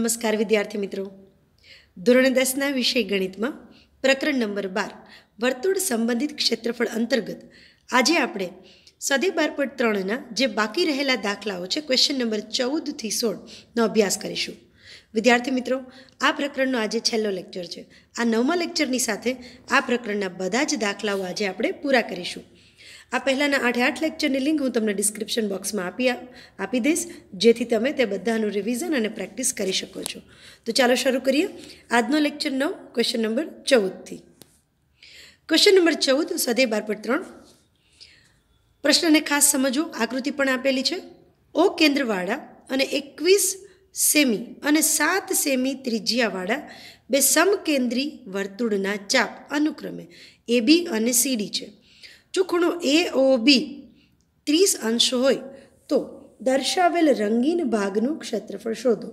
નમસ્કાર વિદ્યાર્થી મિત્રો ધોરણ દસના વિષય ગણિતમાં પ્રકરણ નંબર બાર વર્તુળ સંબંધિત ક્ષેત્રફળ અંતર્ગત આજે આપણે સદી બાર પર ત્રણના જે બાકી રહેલા દાખલાઓ છે ક્વેશ્ચન નંબર ચૌદથી સોળનો અભ્યાસ કરીશું વિદ્યાર્થી મિત્રો આ પ્રકરણનો આજે છેલ્લો લેક્ચર છે આ નવમા લેક્ચરની સાથે આ પ્રકરણના બધા જ દાખલાઓ આજે આપણે પૂરા કરીશું આ પહેલાંના આઠે આઠ લેક્ચરની લિંક હું તમને ડિસ્ક્રિપ્શન બોક્સમાં આપી આપી દઈશ જેથી તમે તે બધાનું રિવિઝન અને પ્રેક્ટિસ કરી શકો છો તો ચાલો શરૂ કરીએ આજનો લેક્ચર નવ ક્વેશ્ચન નંબર ચૌદથી ક્વેશ્ચન નંબર ચૌદ સદે બાર પર ત્રણ પ્રશ્નને ખાસ સમજો આકૃતિ પણ આપેલી છે ઓ કેન્દ્રવાળા અને એકવીસ સેમી અને સાત સેમી ત્રિજ્યાવાળા બે સમકેન્દ્રી વર્તુળના ચાપ અનુક્રમે એબી અને સીડી છે જો ખૂણો એ ઓ બી ત્રીસ અંશ હોય તો દર્શાવેલ રંગીન ભાગનું ક્ષેત્રફળ શોધો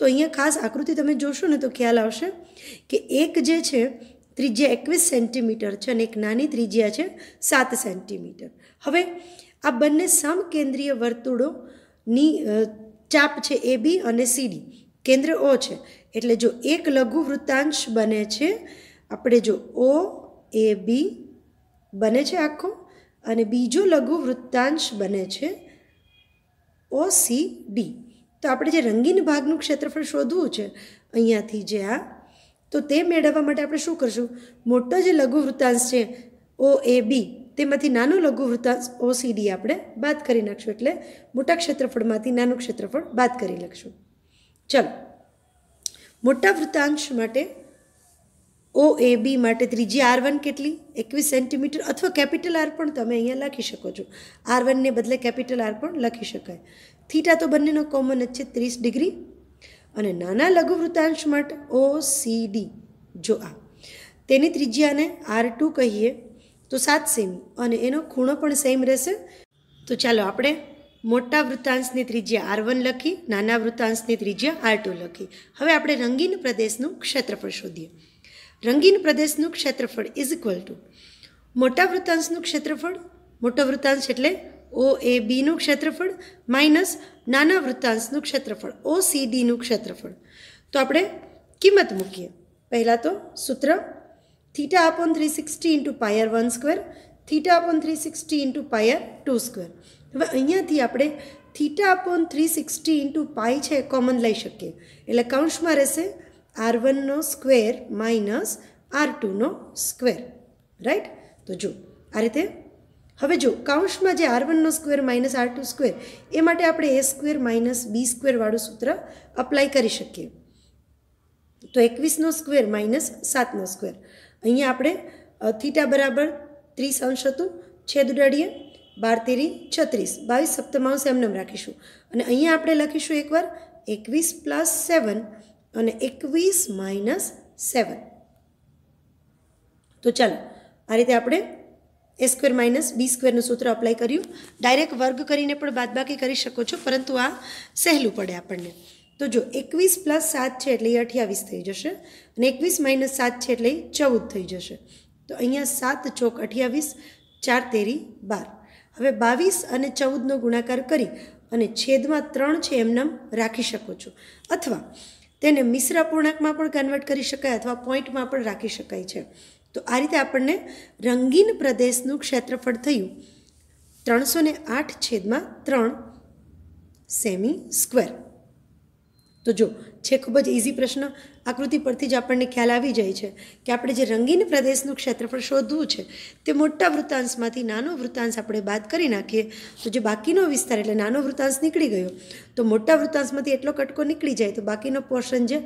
તો અહીંયા ખાસ આકૃતિ તમે જોશો ને તો ખ્યાલ આવશે કે એક જે છે ત્રિજ્યા એકવીસ સેન્ટીમીટર છે અને એક નાની ત્રિજ્યા છે સાત સેન્ટીમીટર હવે આ બંને સમકેન્દ્રીય વર્તુળોની ચાપ છે એ બી અને સીડી કેન્દ્ર ઓ છે એટલે જો એક લઘુ વૃત્તાંશ બને છે આપણે જો ઓ એ બી બને છે આખો અને બીજો લઘુ વૃત્તાંશ બને છે ઓ સી ડી તો આપણે જે રંગીન ભાગનું ક્ષેત્રફળ શોધવું છે અહીંયાથી જે આ તો તે મેળવવા માટે આપણે શું કરશું મોટો જે લઘુ વૃત્તાંશ છે ઓ એ બી તેમાંથી નાનું લઘુ વૃત્તાંશ ઓ સી ડી આપણે બાદ કરી નાખશું એટલે મોટા ક્ષેત્રફળમાંથી નાનું ક્ષેત્રફળ બાદ કરી નાખશું ચલો મોટા વૃત્તાંશ માટે ઓ એ બી માટે ત્રીજી આર વન કેટલી એકવીસ સેન્ટીમીટર અથવા કેપિટલ આર પણ તમે અહીંયા લખી શકો છો આર વનને બદલે કેપિટલ આર પણ લખી શકાય થીટા તો બંનેનો કોમન જ છે ત્રીસ ડિગ્રી અને નાના લઘુવૃતાંશ માટે ઓ સી ડી જો આ તેની ત્રિજ્યાને આર ટુ કહીએ તો સાત સેમ અને એનો ખૂણો પણ સેમ રહેશે તો ચાલો આપણે મોટા વૃત્તાંશની ત્રિજ્યા આર વન લખી નાના વૃત્તાંશની ત્રિજ્યા આર ટુ લખી હવે આપણે રંગીન પ્રદેશનું ક્ષેત્રફળ શોધીએ રંગીન પ્રદેશનું ક્ષેત્રફળ ઇઝ ઇક્વલ ટુ મોટા વૃત્તાંશનું ક્ષેત્રફળ મોટો વૃત્તાંશ એટલે ઓ એ બીનું ક્ષેત્રફળ માઇનસ નાના વૃત્તાંશનું ક્ષેત્રફળ ઓ સી ડીનું ક્ષેત્રફળ તો આપણે કિંમત મૂકીએ પહેલાં તો સૂત્ર theta upon three sixty into pi r one square theta upon three sixty into pi r two square હવે અહીંયાથી આપણે theta upon three sixty into pi છે કોમન લઈ શકીએ એટલે કૌંસમાં રહેશે આર વનનો સ્ક્વેર માઇનસ આર ટુનો સ્ક્વેર રાઈટ તો જો આ રીતે હવે જો કાઉન્સમાં જે આર વનનો square minus R two square એ માટે આપણે એ સ્ક્વેર માઇનસ બી સ્ક્વેરવાળું સૂત્ર અપ્લાય કરી શકીએ તો એકવીસનો સ્ક્વેર માઇનસ સાતનો સ્ક્વેર અહીંયા આપણે થીટા બરાબર ત્રીસ અંશ હતું છેદ ઉડાડીએ બાર તેરી છત્રીસ બાવીસ સપ્તમાંશ એમનેમ રાખીશું અને અહીંયા આપણે લખીશું એકવાર એકવીસ પ્લસ સેવન અને એકવીસ માઇનસ સેવન તો ચાલો આ રીતે આપણે એ સ્ક્વેર માઇનસ બી સ્ક્વેરનું સૂત્ર અપ્લાય કર્યું ડાયરેક્ટ વર્ગ કરીને પણ બાદબાકી કરી શકો છો પરંતુ આ સહેલું પડે આપણને તો જો એકવીસ પ્લસ સાત છે એટલે એ અઠ્યાવીસ થઈ જશે અને એકવીસ માઇનસ સાત છે એટલે એ ચૌદ થઈ જશે તો અહીંયા સાત ચોક અઠ્યાવીસ ચાર તેરી બાર હવે બાવીસ અને ચૌદનો ગુણાકાર કરી અને છેદમાં ત્રણ છે એમનામ રાખી શકો છો અથવા તેને મિશ્ર અપૂર્ણાંકમાં પણ કન્વર્ટ કરી શકાય અથવા પોઈન્ટમાં પણ રાખી શકાય છે તો આ રીતે આપણને રંગીન પ્રદેશનું ક્ષેત્રફળ થયું ત્રણસો ને આઠ છેદમાં ત્રણ સેમી સ્ક્વેર તો જો છે ખૂબ જ ઇઝી પ્રશ્ન આકૃતિ પરથી જ આપણને ખ્યાલ આવી જાય છે કે આપણે જે રંગીન પ્રદેશનું ક્ષેત્રફળ શોધવું છે તે મોટા વૃત્તાંશમાંથી નાનો વૃત્તાંશ આપણે બાદ કરી નાખીએ તો જે બાકીનો વિસ્તાર એટલે નાનો વૃત્તાંશ નીકળી ગયો તો મોટા વૃત્તાંશમાંથી એટલો કટકો નીકળી જાય તો બાકીનો પોર્શન જે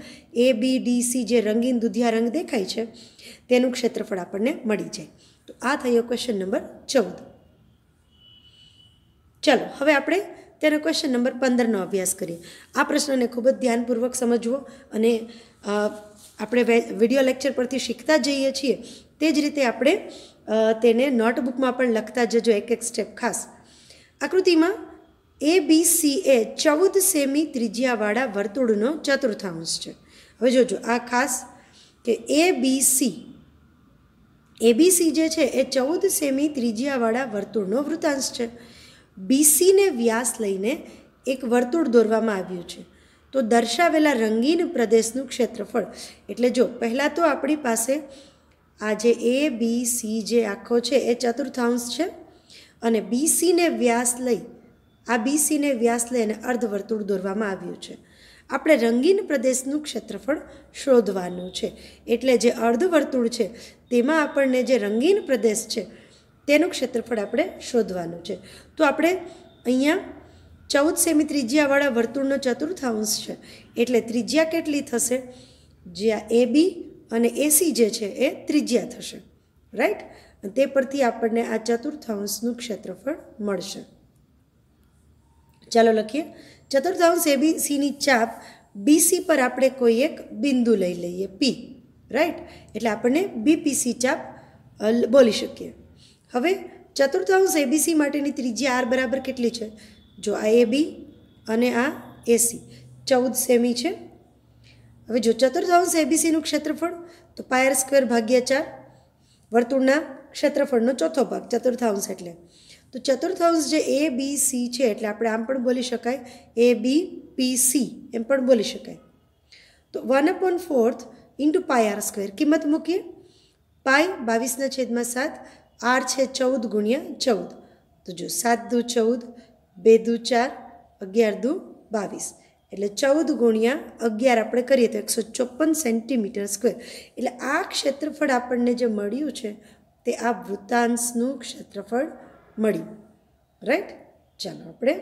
એ બી ડી સી જે રંગીન દુધિયા રંગ દેખાય છે તેનું ક્ષેત્રફળ આપણને મળી જાય તો આ થયો ક્વેશ્ચન નંબર ચૌદ ચાલો હવે આપણે ત્યારે ક્વેશ્ચન નંબર પંદરનો અભ્યાસ કરીએ આ પ્રશ્નને ખૂબ જ ધ્યાનપૂર્વક સમજવો અને આપણે વિડીયો લેક્ચર પરથી શીખતા જઈએ છીએ તે જ રીતે આપણે તેને નોટબુકમાં પણ લખતા જજો એક એક સ્ટેપ ખાસ આકૃતિમાં એ બી સી એ ચૌદ સેમી ત્રિજ્યાવાળા વર્તુળનો ચતુર્થાંશ છે હવે જોજો આ ખાસ કે એ બી સી એબીસી જે છે એ ચૌદ સેમી ત્રિજ્યાવાળા વર્તુળનો વૃતાંશ છે બીસીને વ્યાસ લઈને એક વર્તુળ દોરવામાં આવ્યું છે તો દર્શાવેલા રંગીન પ્રદેશનું ક્ષેત્રફળ એટલે જો પહેલાં તો આપણી પાસે આ જે એ બી સી જે આખો છે એ ચતુર્થાંશ છે અને બીસીને વ્યાસ લઈ આ બીસીને સીને વ્યાસ લઈને અર્ધવર્તુળ દોરવામાં આવ્યું છે આપણે રંગીન પ્રદેશનું ક્ષેત્રફળ શોધવાનું છે એટલે જે અર્ધવર્તુળ છે તેમાં આપણને જે રંગીન પ્રદેશ છે તેનું ક્ષેત્રફળ આપણે શોધવાનું છે તો આપણે અહીંયા ચૌદ સેમી ત્રિજ્યાવાળા વર્તુળનો ચતુર્થાંશ છે એટલે ત્રિજ્યા કેટલી થશે જ્યાં એ બી અને એસી જે છે એ ત્રિજ્યા થશે રાઈટ તે પરથી આપણને આ ચતુર્થાંશનું ક્ષેત્રફળ મળશે ચાલો લખીએ ચતુર્થાંશ એ બી સીની ચાપ બીસી પર આપણે કોઈ એક બિંદુ લઈ લઈએ પી રાઈટ એટલે આપણને બીપીસી ચાપ બોલી શકીએ હવે ચતુર્થાંશ એબીસી માટેની ત્રીજી આર બરાબર કેટલી છે જો આ એ બી અને આ એસી ચૌદ સેમી છે હવે જો ચતુર્થાંશ એબીસીનું ક્ષેત્રફળ તો પાયર સ્ક્વેર ભાગ્યા ચાર વર્તુળના ક્ષેત્રફળનો ચોથો ભાગ ચતુર્થાંશ એટલે તો ચતુર્થાંશ જે એ બી સી છે એટલે આપણે આમ પણ બોલી શકાય એ બી પી સી એમ પણ બોલી શકાય તો one upon fourth into pi R square કિંમત મૂકીએ પાય બાવીસના છેદમાં સાત આર છે ચૌદ ગુણ્યા ચૌદ તો જો સાત દુ ચૌદ બે દુ ચાર અગિયાર દુ બાવીસ એટલે ચૌદ ગુણ્યા અગિયાર આપણે કરીએ તો એકસો ચોપન સેન્ટીમીટર સ્ક્વેર એટલે આ ક્ષેત્રફળ આપણને જે મળ્યું છે તે આ વૃત્તાંશનું ક્ષેત્રફળ મળ્યું રાઈટ ચાલો આપણે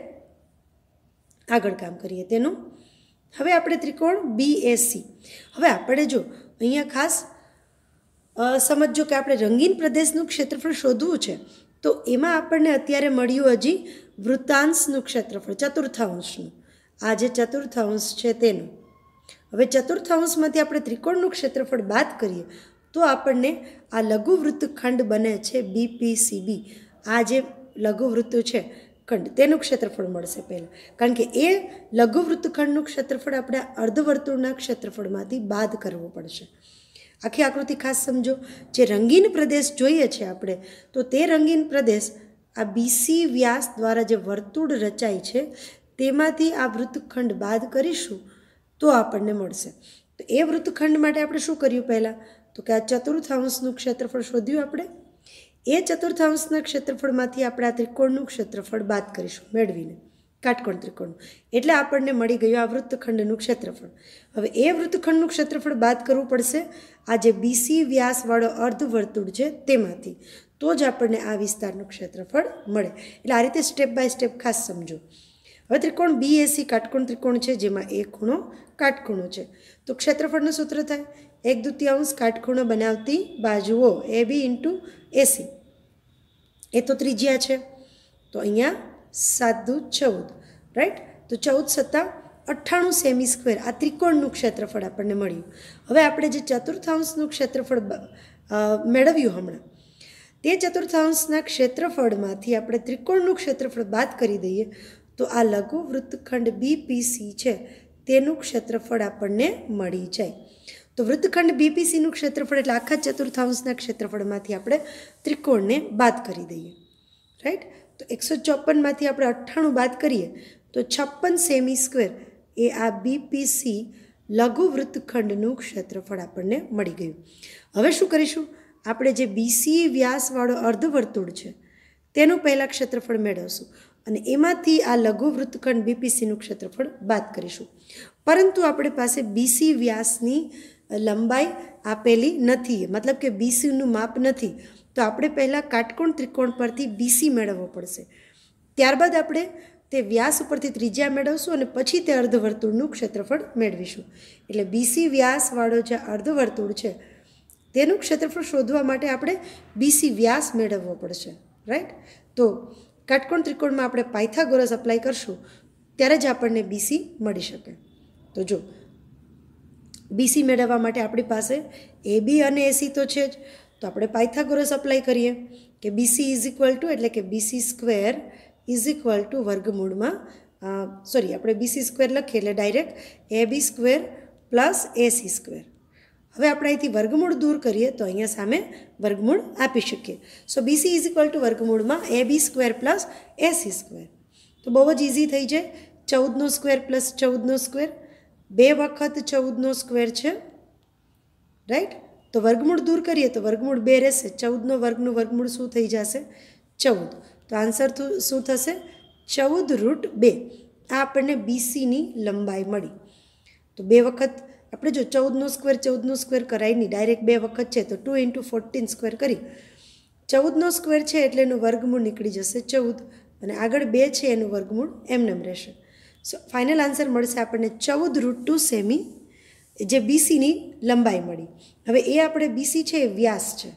આગળ કામ કરીએ તેનું હવે આપણે ત્રિકોણ બી બીએસી હવે આપણે જો અહીંયા ખાસ સમજો કે આપણે રંગીન પ્રદેશનું ક્ષેત્રફળ શોધવું છે તો એમાં આપણને અત્યારે મળ્યું હજી વૃત્તાંશનું ક્ષેત્રફળ ચતુર્થાંશનું આ જે ચતુર્થાંશ છે તેનું હવે ચતુર્થાંશમાંથી આપણે ત્રિકોણનું ક્ષેત્રફળ બાદ કરીએ તો આપણને આ લઘુવૃત્તખંડ બને છે બીપીસીબી આ જે લઘુવૃત્ત છે ખંડ તેનું ક્ષેત્રફળ મળશે પહેલાં કારણ કે એ લઘુવૃત્તખંડનું ક્ષેત્રફળ આપણે અર્ધવર્તુળના ક્ષેત્રફળમાંથી બાદ કરવું પડશે આખી આકૃતિ ખાસ સમજો જે રંગીન પ્રદેશ જોઈએ છે આપણે તો તે રંગીન પ્રદેશ આ બીસી વ્યાસ દ્વારા જે વર્તુળ રચાય છે તેમાંથી આ વૃત્તખંડ બાદ કરીશું તો આપણને મળશે તો એ વૃત્તખંડ માટે આપણે શું કર્યું પહેલાં તો કે આ ચતુર્થાંશનું ક્ષેત્રફળ શોધ્યું આપણે એ ચતુર્થાંશના ક્ષેત્રફળમાંથી આપણે આ ત્રિકોણનું ક્ષેત્રફળ બાદ કરીશું મેળવીને કાટકોણ ત્રિકોણ એટલે આપણને મળી ગયું આ વૃત્તખંડનું ક્ષેત્રફળ હવે એ વૃત્તખંડનું ક્ષેત્રફળ બાદ કરવું પડશે આ જે બીસી વ્યાસવાળો અર્ધવર્તુળ છે તેમાંથી તો જ આપણને આ વિસ્તારનું ક્ષેત્રફળ મળે એટલે આ રીતે સ્ટેપ બાય સ્ટેપ ખાસ સમજો હવે ત્રિકોણ બી એસી કાટકોણ ત્રિકોણ છે જેમાં એક ખૂણો કાટખૂણો છે તો ક્ષેત્રફળનું સૂત્ર થાય એક દ્વિતીયાંશ કાટખૂણો બનાવતી બાજુઓ એ બી ઇન્ટુ એસી એ તો ત્રિજ્યા છે તો અહીંયા સાત દૂ ચૌદ રાઈટ તો ચૌદ સત્તા અઠ્ઠાણું સેમી સ્ક્વેર આ ત્રિકોણનું ક્ષેત્રફળ આપણને મળ્યું હવે આપણે જે ચતુર્થાંશનું ક્ષેત્રફળ મેળવ્યું હમણાં તે ચતુર્થાંશના ક્ષેત્રફળમાંથી આપણે ત્રિકોણનું ક્ષેત્રફળ બાદ કરી દઈએ તો આ લઘુ વૃત્તખંડ બીપીસી છે તેનું ક્ષેત્રફળ આપણને મળી જાય તો વૃત્તખંડ બીપીસીનું ક્ષેત્રફળ એટલે આખા ચતુર્થાંશના ક્ષેત્રફળમાંથી આપણે ત્રિકોણને બાદ કરી દઈએ રાઈટ તો એકસો ચોપનમાંથી આપણે અઠ્ઠાણું બાદ કરીએ તો છપ્પન સેમી સ્ક્વેર એ આ બીપીસી લઘુ વૃત્તખંડનું ક્ષેત્રફળ આપણને મળી ગયું હવે શું કરીશું આપણે જે બીસી વ્યાસવાળો અર્ધવર્તુળ છે તેનું પહેલાં ક્ષેત્રફળ મેળવશું અને એમાંથી આ લઘુ વૃત્તખંડ બીપીસીનું ક્ષેત્રફળ બાદ કરીશું પરંતુ આપણી પાસે બીસી વ્યાસની લંબાઈ આપેલી નથી મતલબ કે બીસીનું માપ નથી તો આપણે પહેલાં કાટકોણ ત્રિકોણ પરથી બીસી મેળવવો પડશે ત્યારબાદ આપણે તે વ્યાસ ઉપરથી ત્રિજ્યા મેળવશું અને પછી તે અર્ધવર્તુળનું ક્ષેત્રફળ મેળવીશું એટલે બીસી વ્યાસવાળો જે અર્ધવર્તુળ છે તેનું ક્ષેત્રફળ શોધવા માટે આપણે બીસી વ્યાસ મેળવવો પડશે રાઈટ તો કાટકોણ ત્રિકોણમાં આપણે પાયથાગોરસ અપ્લાય કરશું ત્યારે જ આપણને બીસી મળી શકે તો જો બીસી મેળવવા માટે આપણી પાસે એબી અને એસી તો છે જ તો આપણે પાયથાગોરસ અપ્લાય કરીએ કે બીસી ઇઝ ઇક્વલ ટુ એટલે કે BC square is equal to વર્ગમૂળમાં સોરી આપણે બીસી સ્ક્વેર લખીએ એટલે direct A B square plus AC square હવે આપણે અહીંથી વર્ગમૂળ દૂર કરીએ તો અહીંયા સામે વર્ગમૂળ આપી શકીએ so BC is equal to વર્ગમૂળમાં A B square plus AC square તો બહુ જ ઇઝી થઈ જાય ચૌદનો સ્ક્વેર પ્લસ ચૌદનો સ્ક્વેર બે વખત ચૌદનો સ્ક્વેર છે રાઈટ તો વર્ગમૂળ દૂર કરીએ તો વર્ગમૂળ બે રહેશે ચૌદનો વર્ગનું વર્ગમૂળ શું થઈ જશે ચૌદ તો આન્સર શું થશે ચૌદ રૂટ બે આ આપણને બીસીની લંબાઈ મળી તો બે વખત આપણે જો ચૌદનો સ્ક્વેર ચૌદનો સ્ક્વેર કરાય નહીં ડાયરેક્ટ બે વખત છે તો ટુ ઇન્ટુ ફોર્ટીન સ્ક્વેર કરી ચૌદનો સ્ક્વેર છે એટલે એનું વર્ગમૂળ નીકળી જશે ચૌદ અને આગળ બે છે એનું વર્ગમૂળ એમનેમ રહેશે સો ફાઇનલ આન્સર મળશે આપણને ચૌદ રૂટ ટુ સેમી જે બીસીની લંબાઈ મળી હવે એ આપણે બીસી છે એ વ્યાસ છે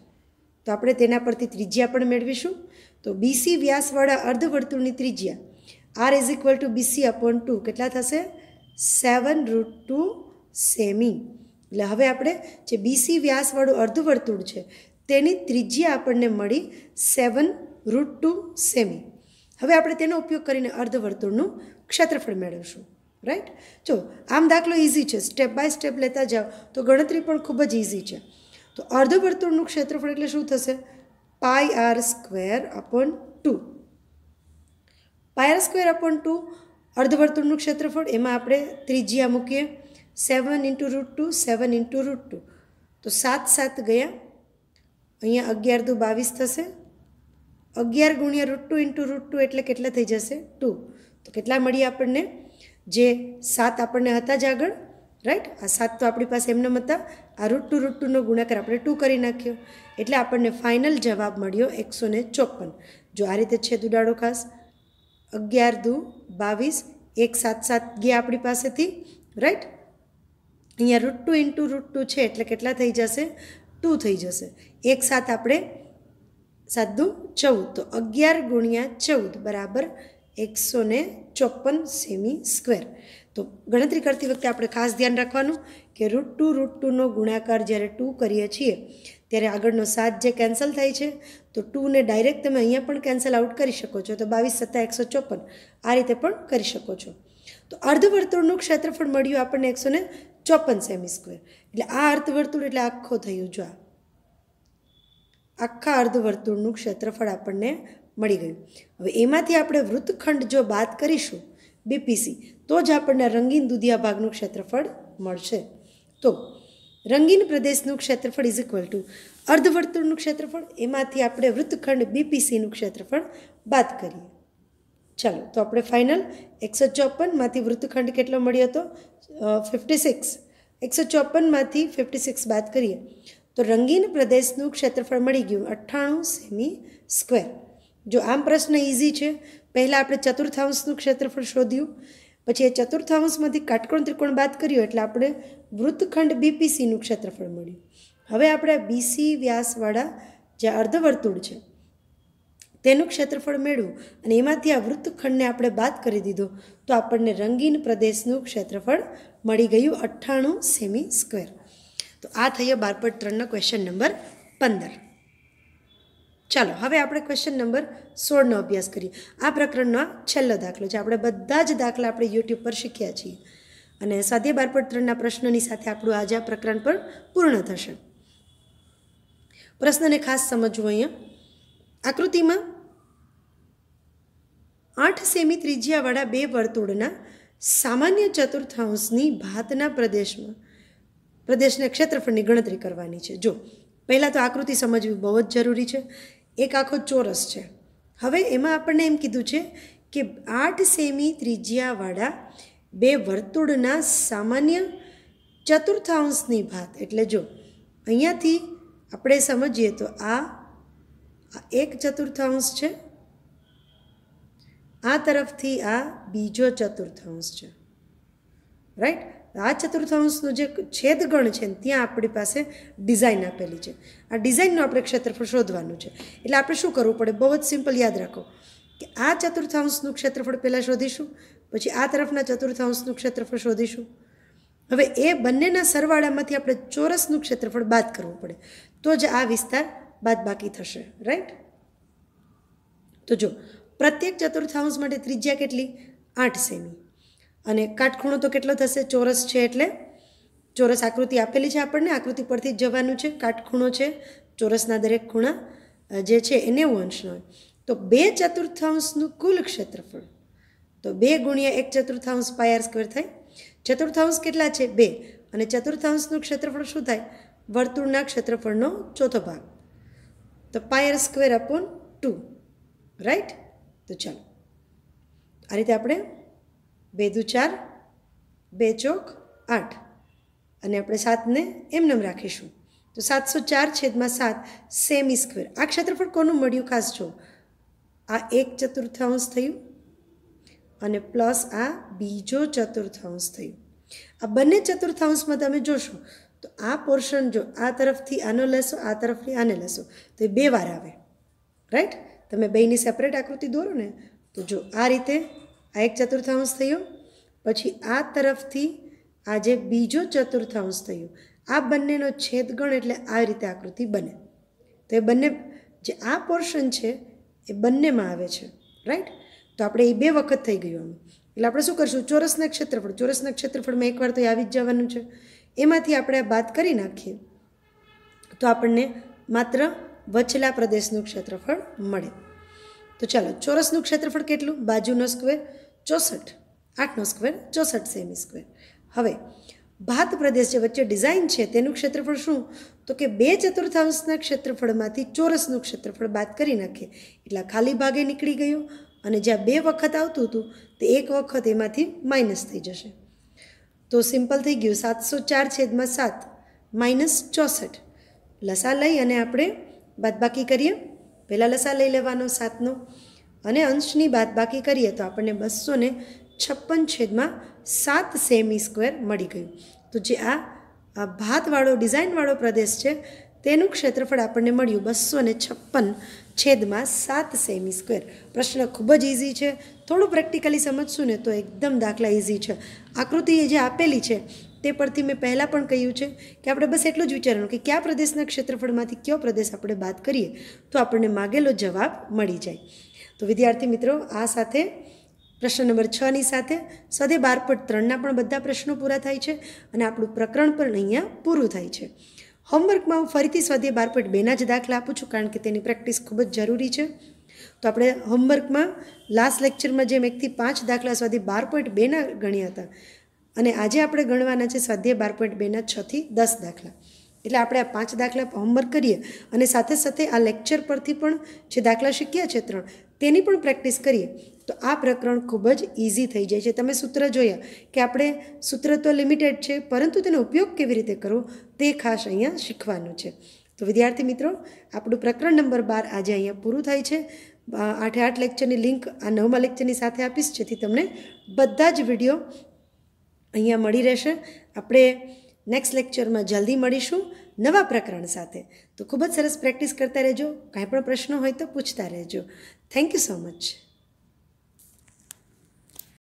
તો આપણે તેના પરથી ત્રિજ્યા પણ મેળવીશું તો બીસી વ્યાસવાળા અર્ધવર્તુળની ત્રિજ્યા R is equal to BC upon two કેટલા થશે સેવન રૂટ ટુ સેમી એટલે હવે આપણે જે બીસી વ્યાસવાળું અર્ધવર્તુળ છે તેની ત્રિજ્યા આપણને મળી સેવન રૂટ ટુ સેમી હવે આપણે તેનો ઉપયોગ કરીને અર્ધવર્તુળનું ક્ષેત્રફળ મેળવીશું રાઈટ જો આમ દાખલો ઇઝી છે સ્ટેપ બાય સ્ટેપ લેતા જાઓ તો ગણતરી પણ ખૂબ જ ઇઝી છે તો અર્ધ અર્ધવર્તુળનું ક્ષેત્રફળ એટલે શું થશે pi R square upon two pi R square upon two અર્ધવર્તુળનું ક્ષેત્રફળ એમાં આપણે ત્રિજ્યા મૂકીએ seven into root two seven into root two તો સાત સાત ગયા અહીંયા અગિયાર દુ બાવીસ થશે અગિયાર ગુણ્યા root two into root two એટલે કેટલા થઈ જશે ટુ તો કેટલા મળીએ આપણને જે સાત આપણને હતા જ આગળ રાઈટ આ સાત તો આપણી પાસે એમને હતા આ રૂટ ટુ રૂટ ટુનો ગુણાકાર આપણે ટુ કરી નાખ્યો એટલે આપણને ફાઇનલ જવાબ મળ્યો એકસો ને ચોપન જો આ રીતે છે દુડાડો ખાસ અગિયાર દુ બાવીસ એક સાત સાત ગયા આપણી પાસેથી રાઈટ અહીંયા root two into root two છે એટલે કેટલા થઈ જશે ટુ થઈ જશે એક સાત આપણે સાત દુ ચૌદ તો અગિયાર ગુણ્યા ચૌદ બરાબર એકસો ને ચોપન સેમી સ્ક્વેર તો ગણતરી કરતી વખતે આપણે ખાસ ધ્યાન રાખવાનું કે રૂટ ટુ રૂટ ટુનો ગુણાકાર જ્યારે ટુ કરીએ છીએ ત્યારે આગળનો સાત જે કેન્સલ થાય છે તો ટુને ડાયરેક્ટ તમે અહીંયા પણ કેન્સલ આઉટ કરી શકો છો તો બાવીસ સત્તા એકસો ચોપન આ રીતે પણ કરી શકો છો તો અર્ધવર્તુળનું ક્ષેત્રફળ મળ્યું આપણને એકસો ને ચોપન સેમી સ્ક્વેર એટલે આ અર્ધવર્તુળ એટલે આખો થયું જો આ આખા અર્ધવર્તુળનું ક્ષેત્રફળ આપણને મળી ગયું હવે એમાંથી આપણે વૃત્તખંડ જો બાદ કરીશું બીપીસી તો જ આપણને રંગીન દુધિયા ભાગનું ક્ષેત્રફળ મળશે તો રંગીન પ્રદેશનું ક્ષેત્રફળ ઇઝ ઇક્વલ ટુ અર્ધવર્તુળનું ક્ષેત્રફળ એમાંથી આપણે વૃત્તખંડ બીપીસીનું ક્ષેત્રફળ બાદ કરીએ ચાલો તો આપણે ફાઇનલ એકસો ચોપનમાંથી વૃત્તખંડ કેટલો મળ્યો હતો ફિફ્ટી સિક્સ એકસો ચોપનમાંથી ફિફ્ટી સિક્સ બાદ કરીએ તો રંગીન પ્રદેશનું ક્ષેત્રફળ મળી ગયું અઠ્ઠાણું સેમી સ્ક્વેર જો આમ પ્રશ્ન ઇઝી છે પહેલાં આપણે ચતુર્થાંશનું ક્ષેત્રફળ શોધ્યું પછી એ ચતુર્થાંશમાંથી કાટકોણ ત્રિકોણ બાદ કર્યું એટલે આપણે વૃત્તખંડ બીપીસીનું ક્ષેત્રફળ મળ્યું હવે આપણે બીસી વ્યાસવાળા જે અર્ધવર્તુળ છે તેનું ક્ષેત્રફળ મેળવું અને એમાંથી આ વૃત્તખંડને આપણે બાદ કરી દીધો તો આપણને રંગીન પ્રદેશનું ક્ષેત્રફળ મળી ગયું અઠ્ઠાણું સેમી સ્ક્વેર તો આ થયો બારપટ ત્રણનો ક્વેશ્ચન નંબર પંદર ચાલો હવે આપણે ક્વેશ્ચન નંબર સોળનો અભ્યાસ કરીએ આ પ્રકરણનો છેલ્લો દાખલો છે આપણે બધા જ દાખલા આપણે યુટ્યુબ પર શીખ્યા છીએ અને સ્વાધ્યાય બાર પર ત્રણના પ્રશ્નની સાથે આપણું આજે આ પ્રકરણ પણ પૂર્ણ થશે પ્રશ્નને ખાસ સમજવું અહીંયા આકૃતિમાં આઠ સેમી ત્રિજ્યાવાળા બે વર્તુળના સામાન્ય ચતુર્થાંશની ભાતના પ્રદેશમાં પ્રદેશના ક્ષેત્રફળની ગણતરી કરવાની છે જો પહેલાં તો આકૃતિ સમજવી બહુ જ જરૂરી છે એક આખો ચોરસ છે હવે એમાં આપણને એમ કીધું છે કે આઠ સેમી ત્રિજ્યાવાળા બે વર્તુળના સામાન્ય ચતુર્થાંશની ભાત એટલે જો અહીંયાથી આપણે સમજીએ તો આ એક ચતુર્થાંશ છે આ તરફથી આ બીજો ચતુર્થાંશ છે રાઈટ આ ચતુર્થાંશનો જે છેદગણ છે ત્યાં આપણી પાસે ડિઝાઇન આપેલી છે આ ડિઝાઇનનું આપણે ક્ષેત્રફળ શોધવાનું છે એટલે આપણે શું કરવું પડે બહુ જ સિમ્પલ યાદ રાખો કે આ ચતુર્થાંશનું ક્ષેત્રફળ પહેલાં શોધીશું પછી આ તરફના ચતુર્થાંશનું ક્ષેત્રફળ શોધીશું હવે એ બંનેના સરવાળામાંથી આપણે ચોરસનું ક્ષેત્રફળ બાદ કરવું પડે તો જ આ વિસ્તાર બાદ બાકી થશે રાઈટ તો જો પ્રત્યેક ચતુર્થાંશ માટે ત્રિજ્યા કેટલી આઠ સેમી અને કાટખૂણો તો કેટલો થશે ચોરસ છે એટલે ચોરસ આકૃતિ આપેલી છે આપણને આકૃતિ પરથી જ જવાનું છે કાટખૂણો છે ચોરસના દરેક ખૂણા જે છે એ નેવું અંશનો હોય તો બે ચતુર્થાંશનું કુલ ક્ષેત્રફળ તો બે ગુણ્યા એક ચતુર્થાંશ પાયર સ્ક્વેર થાય ચતુર્થાંશ કેટલા છે બે અને ચતુર્થાંશનું ક્ષેત્રફળ શું થાય વર્તુળના ક્ષેત્રફળનો ચોથો ભાગ તો pi r square upon two right તો ચાલો આ રીતે આપણે બે દુ ચાર બે ચોક આઠ અને આપણે સાતને એમનેમ રાખીશું તો સાતસો ચાર છેદમાં સાત સેમી સ્ક્વેર આ ક્ષેત્રફળ કોનું મળ્યું ખાસ જો આ એક ચતુર્થાંશ થયું અને પ્લસ આ બીજો ચતુર્થાંશ થયું આ બંને ચતુર્થાંશમાં તમે જોશો તો આ પોર્શન જો આ તરફથી આનો લેશો આ તરફથી આને લેશો તો એ બે વાર આવે રાઈટ તમે બેની સેપરેટ આકૃતિ દોરો ને તો જો આ રીતે આ એક ચતુર્થાંશ થયો પછી આ તરફથી આજે બીજો ચતુર્થાંશ થયો આ બંનેનો છેદગણ એટલે આ રીતે આકૃતિ બને તો એ બંને જે આ પોર્શન છે એ બંનેમાં આવે છે રાઈટ તો આપણે એ બે વખત થઈ ગયું આમ એટલે આપણે શું કરીશું ચોરસના ક્ષેત્રફળ ચોરસના ક્ષેત્રફળમાં એકવાર તો આવી જ જવાનું છે એમાંથી આપણે આ બાદ કરી નાખીએ તો આપણને માત્ર વચલા પ્રદેશનું ક્ષેત્રફળ મળે તો ચાલો ચોરસનું ક્ષેત્રફળ કેટલું બાજુનો સ્ક્વેર ચોસઠ આઠનો સ્ક્વેર ચોસઠ સેમી સ્ક્વેર હવે ભાત પ્રદેશ જે વચ્ચે ડિઝાઇન છે તેનું ક્ષેત્રફળ શું તો કે બે ચતુર્થાંશના ક્ષેત્રફળમાંથી ચોરસનું ક્ષેત્રફળ બાદ કરી નાખીએ એટલે ખાલી ભાગે નીકળી ગયું અને જ્યાં બે વખત આવતું હતું તે એક વખત એમાંથી માઇનસ થઈ જશે તો સિમ્પલ થઈ ગયું સાતસો ચાર છેદમાં સાત માઇનસ ચોસઠ લસા લઈ અને આપણે બાદબાકી કરીએ પહેલાં લસા લઈ લેવાનો સાતનો અને અંશની બાકી કરીએ તો આપણને બસો ને છપ્પન છેદમાં સાત સેમી સ્ક્વેર મળી ગયું તો જે આ ભાતવાળો ડિઝાઇનવાળો પ્રદેશ છે તેનું ક્ષેત્રફળ આપણને મળ્યું બસો ને છપ્પન છેદમાં સાત સેમી સ્ક્વેર પ્રશ્ન ખૂબ જ ઇઝી છે થોડું પ્રેક્ટિકલી સમજશું ને તો એકદમ દાખલા ઇઝી છે આકૃતિ એ જે આપેલી છે તે પરથી મેં પહેલાં પણ કહ્યું છે કે આપણે બસ એટલું જ વિચારવાનું કે કયા પ્રદેશના ક્ષેત્રફળમાંથી કયો પ્રદેશ આપણે બાદ કરીએ તો આપણને માગેલો જવાબ મળી જાય તો વિદ્યાર્થી મિત્રો આ સાથે પ્રશ્ન નંબર છની સાથે સદે બાર પોઈન્ટ ત્રણના પણ બધા પ્રશ્નો પૂરા થાય છે અને આપણું પ્રકરણ પણ અહીંયા પૂરું થાય છે હોમવર્કમાં હું ફરીથી સ્વાધ્યાય બાર પોઈન્ટ બેના જ દાખલા આપું છું કારણ કે તેની પ્રેક્ટિસ ખૂબ જ જરૂરી છે તો આપણે હોમવર્કમાં લાસ્ટ લેક્ચરમાં જેમ એકથી પાંચ દાખલા સ્વાધ્યાય બાર પોઈન્ટ બેના ગણ્યા હતા અને આજે આપણે ગણવાના છે સ્વાધ્યાય બાર પોઈન્ટ બેના છથી દસ દાખલા એટલે આપણે આ પાંચ દાખલા હોમવર્ક કરીએ અને સાથે સાથે આ લેક્ચર પરથી પણ જે દાખલા શીખ્યા છે ત્રણ તેની પણ પ્રેક્ટિસ કરીએ તો આ પ્રકરણ ખૂબ જ ઇઝી થઈ જાય છે તમે સૂત્ર જોયા કે આપણે સૂત્ર તો લિમિટેડ છે પરંતુ તેનો ઉપયોગ કેવી રીતે કરવો તે ખાસ અહીંયા શીખવાનું છે તો વિદ્યાર્થી મિત્રો આપણું પ્રકરણ નંબર બાર આજે અહીંયા પૂરું થાય છે આઠે આઠ લેક્ચરની લિંક આ નવમા લેક્ચરની સાથે આપીશ જેથી તમને બધા જ વિડીયો અહીંયા મળી રહેશે આપણે નેક્સ્ટ લેક્ચરમાં જલ્દી મળીશું નવા પ્રકરણ સાથે તો ખૂબ જ સરસ પ્રેક્ટિસ કરતા રહેજો કાંઈ પણ પ્રશ્નો હોય તો પૂછતા રહેજો થેન્ક યુ સો મચ